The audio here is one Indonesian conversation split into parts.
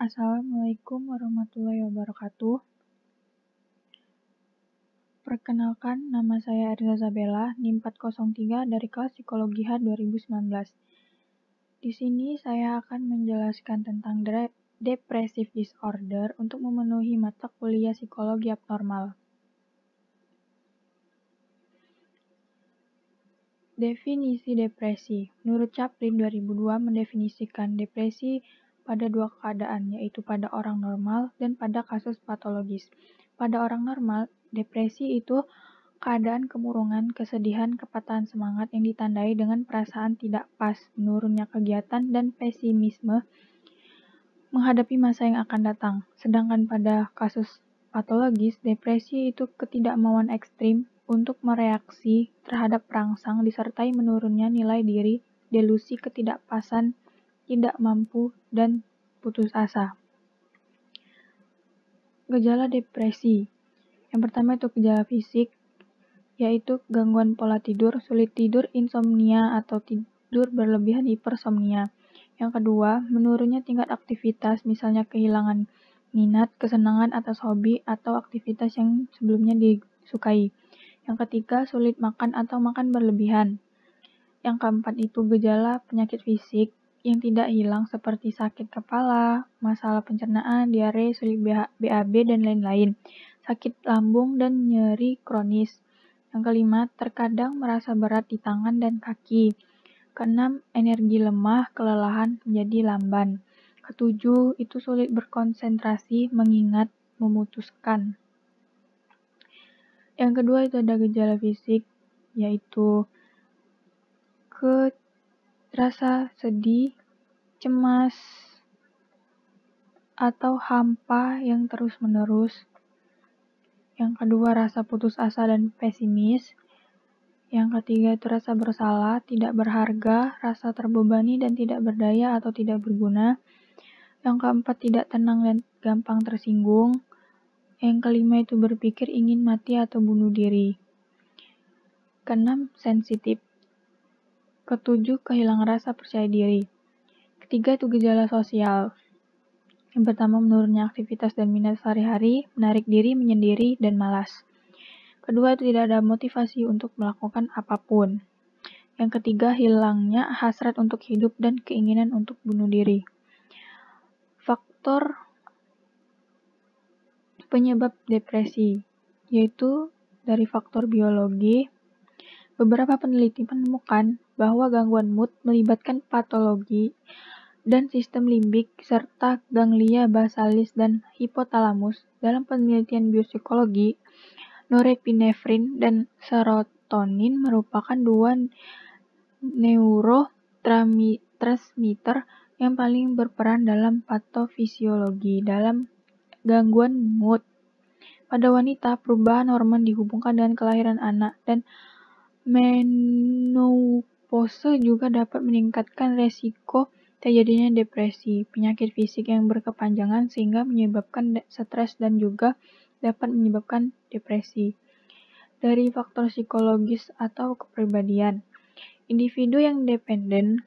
Assalamualaikum warahmatullahi wabarakatuh. Perkenalkan, nama saya Erza Zabella NIM 403 dari kelas Psikologi H 2019. Di sini saya akan menjelaskan tentang depressive disorder untuk memenuhi mata kuliah psikologi abnormal. Definisi depresi. Menurut Chaplin 2002 mendefinisikan depresi pada dua keadaan, yaitu pada orang normal dan pada kasus patologis. Pada orang normal, depresi itu keadaan kemurungan, kesedihan, kepatahan semangat yang ditandai dengan perasaan tidak pas, menurunnya kegiatan, dan pesimisme menghadapi masa yang akan datang. Sedangkan pada kasus patologis, depresi itu ketidakmauan ekstrim untuk mereaksi terhadap perangsang disertai menurunnya nilai diri, delusi ketidakpasan, tidak mampu, dan putus asa. Gejala depresi yang pertama itu gejala fisik, yaitu gangguan pola tidur, sulit tidur, insomnia, atau tidur berlebihan hipersomnia. Yang kedua, menurunnya tingkat aktivitas, misalnya kehilangan minat, kesenangan atas hobi, atau aktivitas yang sebelumnya disukai. Yang ketiga, sulit makan atau makan berlebihan. Yang keempat itu gejala penyakit fisik, yang tidak hilang seperti sakit kepala, masalah pencernaan, diare, sulit BAB, dan lain-lain, sakit lambung, dan nyeri kronis. Yang kelima, terkadang merasa berat di tangan dan kaki. Keenam, energi lemah, kelelahan, menjadi lamban. Ketujuh, itu sulit berkonsentrasi, mengingat, memutuskan. Yang kedua, itu ada gejala fisik, yaitu ke rasa sedih, cemas, atau hampa yang terus-menerus. Yang kedua, rasa putus asa dan pesimis. Yang ketiga, itu rasa bersalah, tidak berharga, rasa terbebani dan tidak berdaya atau tidak berguna. Yang keempat, tidak tenang dan gampang tersinggung. Yang kelima, itu berpikir ingin mati atau bunuh diri. Keenam, sensitif Ketujuh, kehilangan rasa percaya diri. Ketiga itu gejala sosial. Yang pertama, menurunnya aktivitas dan minat sehari-hari, menarik diri, menyendiri, dan malas. Kedua, itu tidak ada motivasi untuk melakukan apapun. Yang ketiga, hilangnya hasrat untuk hidup dan keinginan untuk bunuh diri. Faktor penyebab depresi, yaitu dari faktor biologi. Beberapa peneliti menemukan bahwa gangguan mood melibatkan patologi dan sistem limbik serta ganglia basalis dan hipotalamus. Dalam penelitian biopsikologi, norepinefrin dan serotonin merupakan dua neurotransmitter yang paling berperan dalam patofisiologi dalam gangguan mood. Pada wanita, perubahan hormon dihubungkan dengan kelahiran anak dan menopause Pose juga dapat meningkatkan resiko terjadinya depresi, penyakit fisik yang berkepanjangan sehingga menyebabkan stres dan juga dapat menyebabkan depresi. Dari faktor psikologis atau kepribadian, individu yang dependen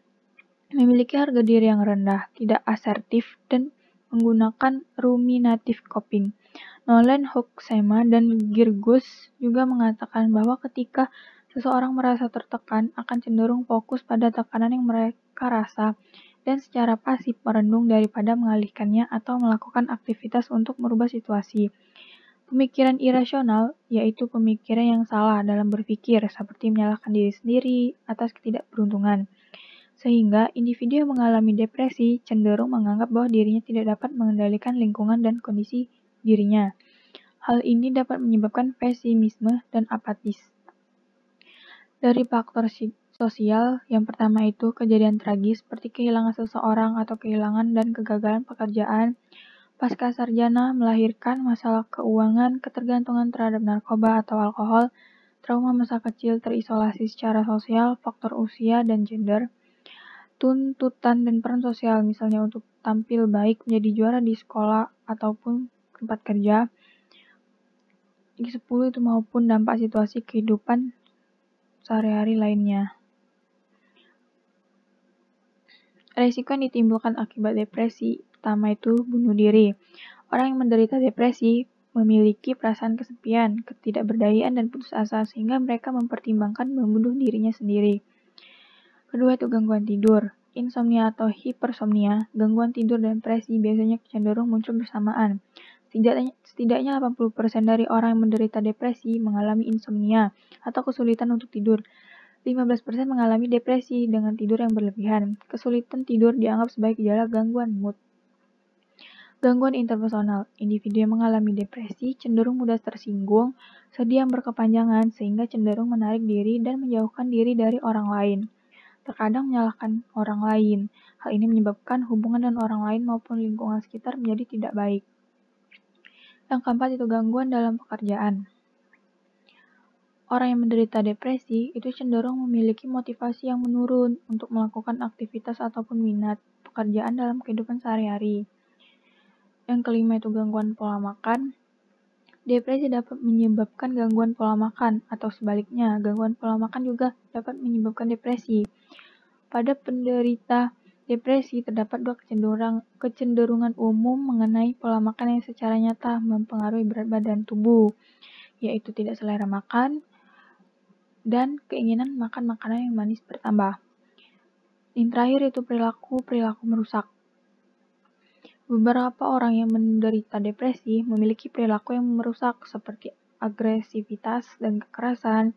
memiliki harga diri yang rendah, tidak asertif, dan menggunakan ruminative coping. Nolan Hoxema dan Girgus juga mengatakan bahwa ketika Seseorang merasa tertekan akan cenderung fokus pada tekanan yang mereka rasa dan secara pasif merendung daripada mengalihkannya atau melakukan aktivitas untuk merubah situasi. Pemikiran irasional yaitu pemikiran yang salah dalam berpikir seperti menyalahkan diri sendiri atas ketidakberuntungan. Sehingga individu yang mengalami depresi cenderung menganggap bahwa dirinya tidak dapat mengendalikan lingkungan dan kondisi dirinya. Hal ini dapat menyebabkan pesimisme dan apatis dari faktor sosial, yang pertama itu kejadian tragis seperti kehilangan seseorang atau kehilangan dan kegagalan pekerjaan, pasca sarjana melahirkan masalah keuangan, ketergantungan terhadap narkoba atau alkohol, trauma masa kecil terisolasi secara sosial, faktor usia dan gender, tuntutan dan peran sosial misalnya untuk tampil baik menjadi juara di sekolah ataupun tempat kerja, 10 itu maupun dampak situasi kehidupan sehari-hari lainnya. Resiko yang ditimbulkan akibat depresi pertama itu bunuh diri. Orang yang menderita depresi memiliki perasaan kesepian, ketidakberdayaan, dan putus asa sehingga mereka mempertimbangkan membunuh dirinya sendiri. Kedua itu gangguan tidur. Insomnia atau hipersomnia, gangguan tidur dan depresi biasanya cenderung muncul bersamaan. Setidaknya, setidaknya 80% dari orang yang menderita depresi mengalami insomnia atau kesulitan untuk tidur. 15% mengalami depresi dengan tidur yang berlebihan. Kesulitan tidur dianggap sebagai gejala gangguan mood. Gangguan interpersonal. Individu yang mengalami depresi cenderung mudah tersinggung, sedih yang berkepanjangan sehingga cenderung menarik diri dan menjauhkan diri dari orang lain terkadang menyalahkan orang lain. Hal ini menyebabkan hubungan dengan orang lain maupun lingkungan sekitar menjadi tidak baik. Yang keempat itu gangguan dalam pekerjaan. Orang yang menderita depresi itu cenderung memiliki motivasi yang menurun untuk melakukan aktivitas ataupun minat pekerjaan dalam kehidupan sehari-hari. Yang kelima itu gangguan pola makan. Depresi dapat menyebabkan gangguan pola makan atau sebaliknya, gangguan pola makan juga dapat menyebabkan depresi. Pada penderita depresi terdapat dua kecenderungan, kecenderungan umum mengenai pola makan yang secara nyata mempengaruhi berat badan tubuh, yaitu tidak selera makan dan keinginan makan makanan yang manis bertambah. Yang terakhir itu perilaku-perilaku merusak. Beberapa orang yang menderita depresi memiliki perilaku yang merusak seperti agresivitas dan kekerasan,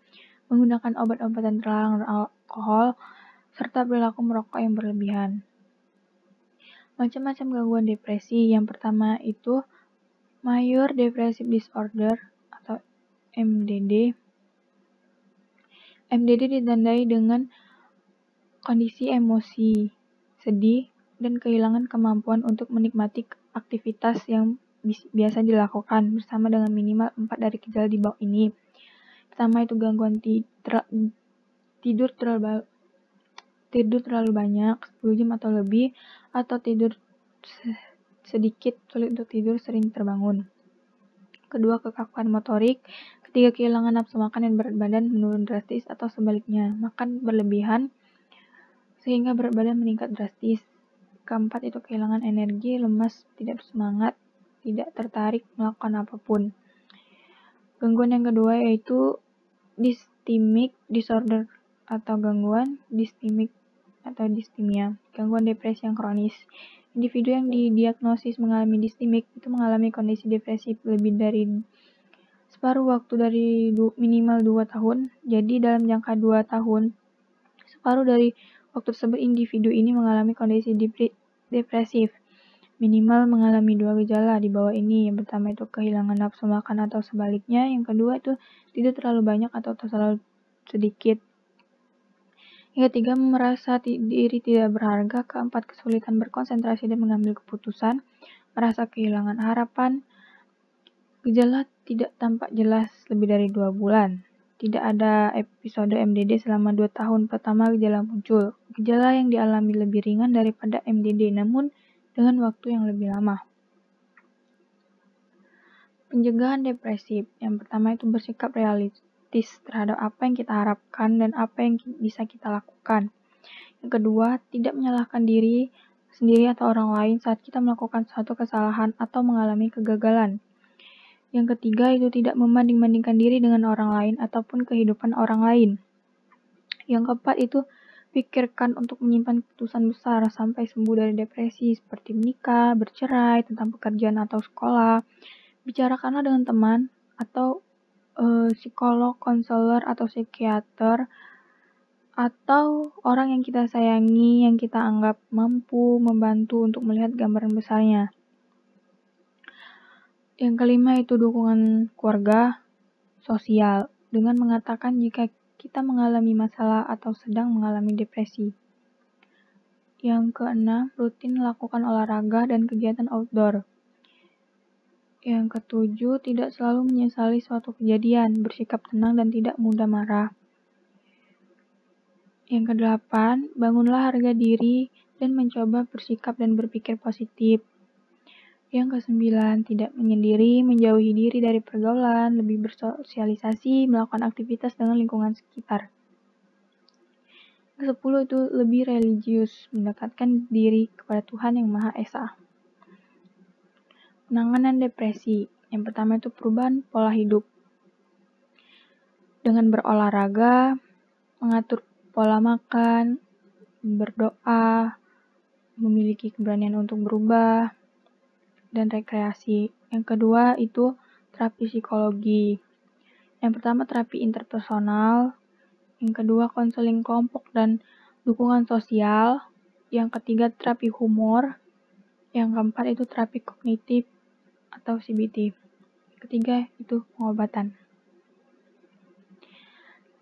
menggunakan obat-obatan terlarang dan alkohol, serta perilaku merokok yang berlebihan. Macam-macam gangguan depresi, yang pertama itu Major Depressive Disorder atau MDD. MDD ditandai dengan kondisi emosi, sedih, dan kehilangan kemampuan untuk menikmati aktivitas yang biasa dilakukan bersama dengan minimal 4 dari gejala di bawah ini. Pertama itu gangguan tidur terlalu tidur terlalu banyak, 10 jam atau lebih, atau tidur sedikit, sulit untuk tidur, sering terbangun. Kedua, kekakuan motorik. Ketiga, kehilangan nafsu makan dan berat badan menurun drastis atau sebaliknya, makan berlebihan sehingga berat badan meningkat drastis. Keempat, itu kehilangan energi, lemas, tidak bersemangat, tidak tertarik melakukan apapun. Gangguan yang kedua yaitu distimik disorder atau gangguan distimik atau distimia, gangguan depresi yang kronis. Individu yang didiagnosis mengalami distimik itu mengalami kondisi depresi lebih dari separuh waktu dari du minimal 2 tahun. Jadi dalam jangka 2 tahun, separuh dari waktu tersebut individu ini mengalami kondisi depresif. Minimal mengalami dua gejala di bawah ini. Yang pertama itu kehilangan nafsu makan atau sebaliknya. Yang kedua itu tidur terlalu banyak atau terlalu sedikit yang ketiga merasa diri tidak berharga, keempat kesulitan berkonsentrasi dan mengambil keputusan, merasa kehilangan harapan, gejala tidak tampak jelas lebih dari dua bulan, tidak ada episode MDD selama dua tahun pertama gejala muncul, gejala yang dialami lebih ringan daripada MDD namun dengan waktu yang lebih lama. Pencegahan depresi. yang pertama itu bersikap realistis realistis terhadap apa yang kita harapkan dan apa yang bisa kita lakukan. Yang kedua, tidak menyalahkan diri sendiri atau orang lain saat kita melakukan suatu kesalahan atau mengalami kegagalan. Yang ketiga, itu tidak membanding-bandingkan diri dengan orang lain ataupun kehidupan orang lain. Yang keempat, itu pikirkan untuk menyimpan keputusan besar sampai sembuh dari depresi seperti menikah, bercerai, tentang pekerjaan atau sekolah. Bicarakanlah dengan teman atau Eh, psikolog, konselor, atau psikiater, atau orang yang kita sayangi, yang kita anggap mampu membantu untuk melihat gambaran besarnya. Yang kelima itu dukungan keluarga sosial dengan mengatakan jika kita mengalami masalah atau sedang mengalami depresi. Yang keenam, rutin lakukan olahraga dan kegiatan outdoor. Yang ketujuh, tidak selalu menyesali suatu kejadian, bersikap tenang dan tidak mudah marah. Yang kedelapan, bangunlah harga diri dan mencoba bersikap dan berpikir positif. Yang kesembilan, tidak menyendiri, menjauhi diri dari pergaulan, lebih bersosialisasi, melakukan aktivitas dengan lingkungan sekitar. Kesepuluh itu lebih religius, mendekatkan diri kepada Tuhan Yang Maha Esa penanganan depresi. Yang pertama itu perubahan pola hidup. Dengan berolahraga, mengatur pola makan, berdoa, memiliki keberanian untuk berubah, dan rekreasi. Yang kedua itu terapi psikologi. Yang pertama terapi interpersonal, yang kedua konseling kelompok dan dukungan sosial, yang ketiga terapi humor, yang keempat itu terapi kognitif, atau CBT. Ketiga itu pengobatan.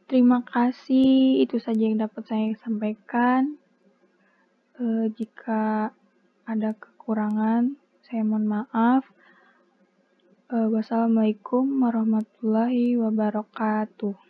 Terima kasih, itu saja yang dapat saya sampaikan. E, jika ada kekurangan, saya mohon maaf. E, wassalamualaikum warahmatullahi wabarakatuh.